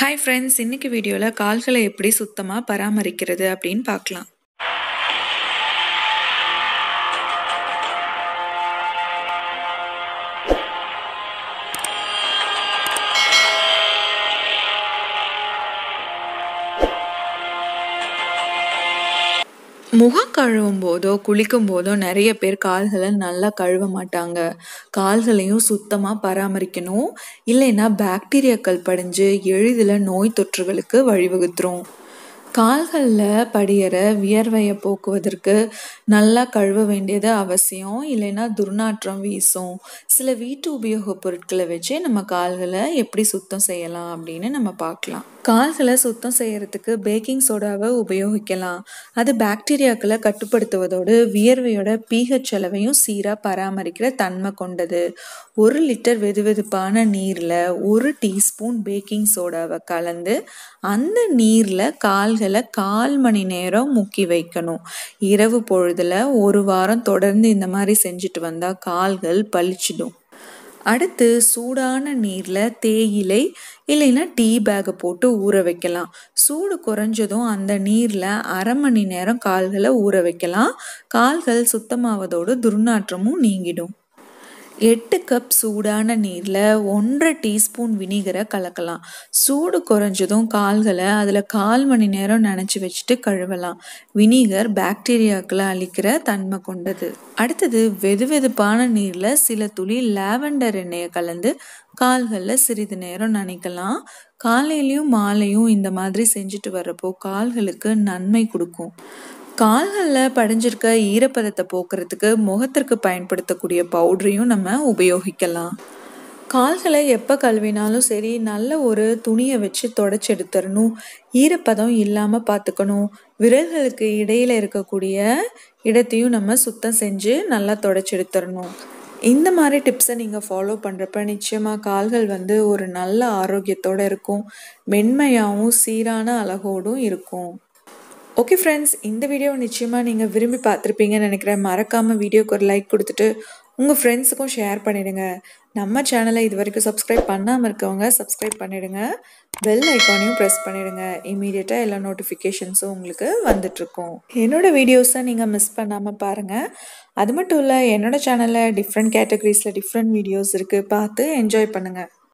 hi friends இன்றைக்கி வீடியோவில் கால்களை எப்படி சுத்தமாக பராமரிக்கிறது அப்படின்னு பார்க்கலாம் முகம் கழுவும் போதோ குளிக்கும் போதோ நிறைய பேர் கால்களை நல்லா கழுவ மாட்டாங்க கால்களையும் சுத்தமாக பராமரிக்கணும் இல்லைன்னா பாக்டீரியாக்கள் படிஞ்சு எளிதில் நோய் தொற்றுகளுக்கு வழிவகுத்துரும் கால்களில் படியற வியர்வையை போக்குவதற்கு நல்லா கழுவ வேண்டியது அவசியம் இல்லைன்னா துர்நாற்றம் வீசும் சில வீட்டு உபயோகப் பொருட்களை வச்சு நம்ம கால்களை எப்படி சுத்தம் செய்யலாம் அப்படின்னு நம்ம பார்க்கலாம் கால்களை சுத்தம் செய்யறதுக்கு பேக்கிங் சோடாவை உபயோகிக்கலாம் அது பாக்டீரியாக்களை கட்டுப்படுத்துவதோடு வியர்வையோட பிஹெச் அளவையும் சீராக பராமரிக்கிற தன்மை கொண்டது ஒரு லிட்டர் வெதுவெதுப்பான நீரில் ஒரு டீஸ்பூன் பேக்கிங் சோடாவை கலந்து அந்த நீரில் கால்கள் காலையில் கால் மணி நேரம் முக்கி வைக்கணும் இரவு பொழுதில் ஒரு வாரம் தொடர்ந்து இந்த மாதிரி செஞ்சுட்டு வந்தால் கால்கள் பளிச்சிடும் அடுத்து சூடான நீரில் தேயிலை இல்லைன்னா டீ பேக்கை போட்டு ஊற வைக்கலாம் சூடு குறைஞ்சதும் அந்த நீரில் அரை மணி நேரம் கால்களை ஊற வைக்கலாம் கால்கள் சுத்தமாவதோடு துர்நாற்றமும் நீங்கிடும் எட்டு கப் சூடான நீரில் ஒன்றரை டீஸ்பூன் வினிகரை கலக்கலாம் சூடு குறைஞ்சதும் கால்களை அதில் கால் மணி நேரம் நினச்சி வச்சுட்டு கழுவலாம் வினிகர் பாக்டீரியாக்களை அழிக்கிற தன்மை கொண்டது அடுத்தது வெது வெதுப்பான நீரில் சில துளி லாவெண்டர் எண்ணெயை கலந்து கால்களில் சிறிது நேரம் நினைக்கலாம் காலையிலையும் மாலையும் இந்த மாதிரி செஞ்சுட்டு வர்றப்போ கால்களுக்கு நன்மை கொடுக்கும் கால்களில் படிஞ்சிருக்க ஈரப்பதத்தை போக்குறதுக்கு முகத்திற்கு பயன்படுத்தக்கூடிய பவுடரையும் நம்ம உபயோகிக்கலாம் கால்களை எப்போ கழுவினாலும் சரி நல்ல ஒரு துணியை வச்சு தொடச்சி எடுத்துடணும் ஈரப்பதம் இல்லாமல் பார்த்துக்கணும் விரல்களுக்கு இடையில் இருக்கக்கூடிய இடத்தையும் நம்ம சுத்தம் செஞ்சு நல்லா தொடச்சி எடுத்துடணும் இந்த மாதிரி டிப்ஸை நீங்கள் ஃபாலோ பண்ணுறப்ப நிச்சயமாக கால்கள் வந்து ஒரு நல்ல ஆரோக்கியத்தோடு இருக்கும் மென்மையாகவும் சீரான அழகோடும் இருக்கும் ஓகே ஃப்ரெண்ட்ஸ் இந்த வீடியோவை நிச்சயமாக நீங்கள் விரும்பி பார்த்துருப்பீங்கன்னு நினைக்கிறேன் மறக்காமல் வீடியோக்கு ஒரு லைக் கொடுத்துட்டு உங்கள் ஃப்ரெண்ட்ஸுக்கும் ஷேர் பண்ணிவிடுங்க நம்ம சேனலை இது வரைக்கும் சப்ஸ்கிரைப் பண்ணாமல் இருக்கவங்க சப்ஸ்கிரைப் பண்ணிவிடுங்க பெல் ஐக்கானையும் ப்ரெஸ் பண்ணிவிடுங்க இமீடியட்டாக எல்லா நோட்டிஃபிகேஷன்ஸும் உங்களுக்கு வந்துட்ருக்கும் என்னோடய வீடியோஸை நீங்கள் மிஸ் பண்ணாமல் பாருங்கள் அது மட்டும் இல்லை என்னோடய சேனலில் டிஃப்ரெண்ட் கேட்டகரிஸில் டிஃப்ரெண்ட் வீடியோஸ் இருக்குது பார்த்து என்ஜாய் பண்ணுங்கள்